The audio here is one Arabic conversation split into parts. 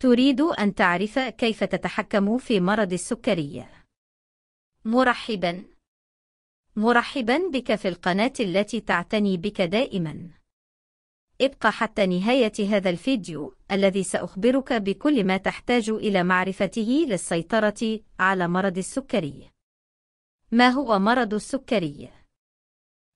تريد أن تعرف كيف تتحكم في مرض السكري. مرحبا مرحبا بك في القناة التي تعتني بك دائما ابقى حتى نهاية هذا الفيديو الذي سأخبرك بكل ما تحتاج إلى معرفته للسيطرة على مرض السكري ما هو مرض السكري؟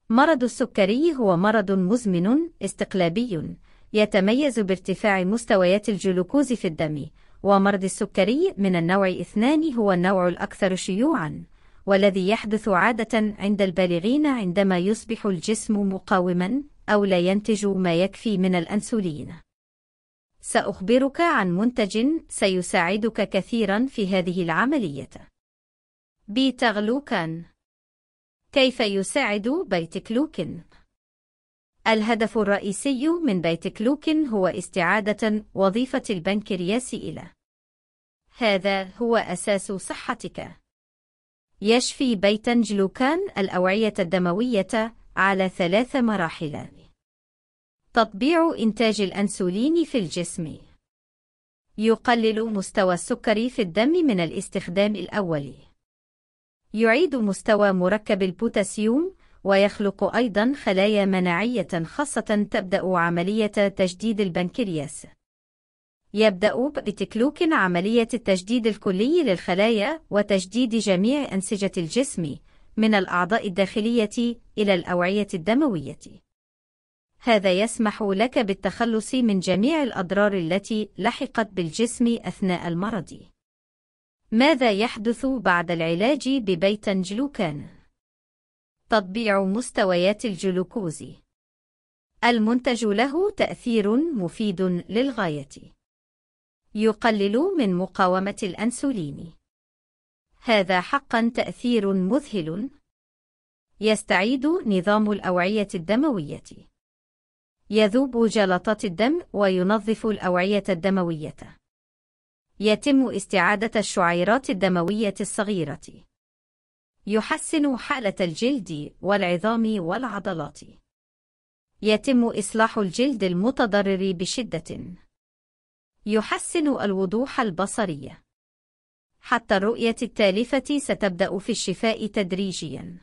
مرض السكري هو مرض مزمن استقلابي يتميز بارتفاع مستويات الجلوكوز في الدم ومرض السكري من النوع اثنان هو النوع الأكثر شيوعاً والذي يحدث عادة عند البالغين عندما يصبح الجسم مقاوماً أو لا ينتج ما يكفي من الأنسولين سأخبرك عن منتج سيساعدك كثيرا في هذه العملية بيتاغلوكان كيف يساعد بيتكلوكين الهدف الرئيسي من بيت كلوكن هو استعادة وظيفة البنكرياس إلى هذا هو أساس صحتك يشفي بيت جلوكان الأوعية الدموية على ثلاث مراحل تطبيع إنتاج الأنسولين في الجسم يقلل مستوى السكر في الدم من الاستخدام الأولي يعيد مستوى مركب البوتاسيوم ويخلق أيضا خلايا مناعية خاصة تبدأ عملية تجديد البنكرياس. يبدأ بتكلوك عملية التجديد الكلي للخلايا وتجديد جميع أنسجة الجسم من الأعضاء الداخلية إلى الأوعية الدموية. هذا يسمح لك بالتخلص من جميع الأضرار التي لحقت بالجسم أثناء المرض. ماذا يحدث بعد العلاج ببيتنجلوكان؟ تطبيع مستويات الجلوكوز المنتج له تأثير مفيد للغاية يقلل من مقاومة الأنسولين هذا حقا تأثير مذهل يستعيد نظام الأوعية الدموية يذوب جلطات الدم وينظف الأوعية الدموية يتم استعادة الشعيرات الدموية الصغيرة يحسن حالة الجلد والعظام والعضلات. يتم إصلاح الجلد المتضرر بشدة. يحسن الوضوح البصري. حتى الرؤية التالفة ستبدأ في الشفاء تدريجيا.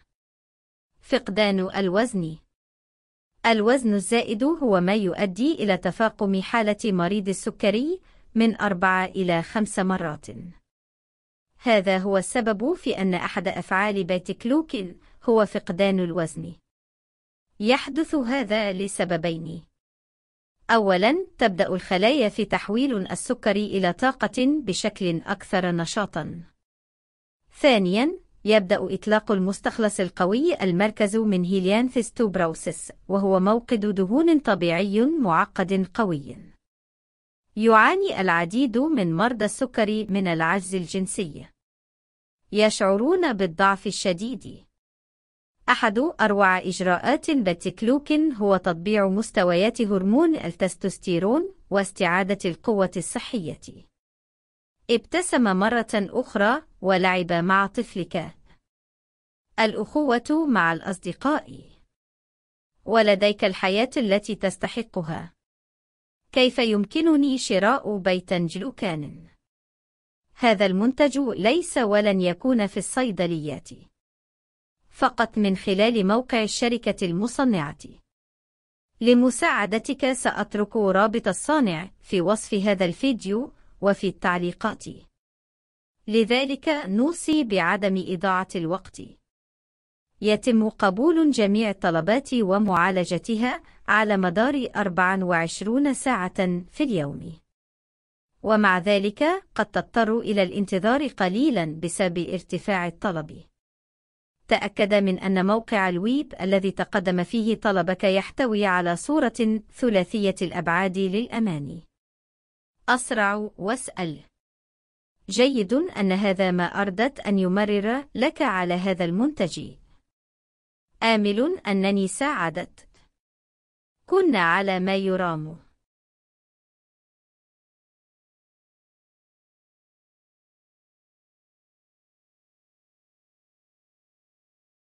فقدان الوزن الوزن الزائد هو ما يؤدي إلى تفاقم حالة مريض السكري من أربع إلى خمس مرات. هذا هو السبب في أن أحد أفعال كلوكل هو فقدان الوزن يحدث هذا لسببين أولاً تبدأ الخلايا في تحويل السكر إلى طاقة بشكل أكثر نشاطاً ثانياً يبدأ إطلاق المستخلص القوي المركز من هيليانثستوبروسس، وهو موقد دهون طبيعي معقد قوي يعاني العديد من مرضى السكري من العجز الجنسي يشعرون بالضعف الشديد أحد أروع إجراءات باتكلوك هو تطبيع مستويات هرمون التستوستيرون واستعادة القوة الصحية ابتسم مرة أخرى ولعب مع طفلك الأخوة مع الأصدقاء ولديك الحياة التي تستحقها كيف يمكنني شراء بيتا جلوكان؟ هذا المنتج ليس ولن يكون في الصيدليات فقط من خلال موقع الشركة المصنعة لمساعدتك سأترك رابط الصانع في وصف هذا الفيديو وفي التعليقات لذلك نوصي بعدم إضاعة الوقت يتم قبول جميع الطلبات ومعالجتها على مدار 24 ساعة في اليوم ومع ذلك قد تضطر إلى الانتظار قليلا بسبب ارتفاع الطلب تأكد من أن موقع الويب الذي تقدم فيه طلبك يحتوي على صورة ثلاثية الأبعاد للأمان أسرع واسأل جيد أن هذا ما أردت أن يمرر لك على هذا المنتج آمل أنني ساعدت كنا على ما يرام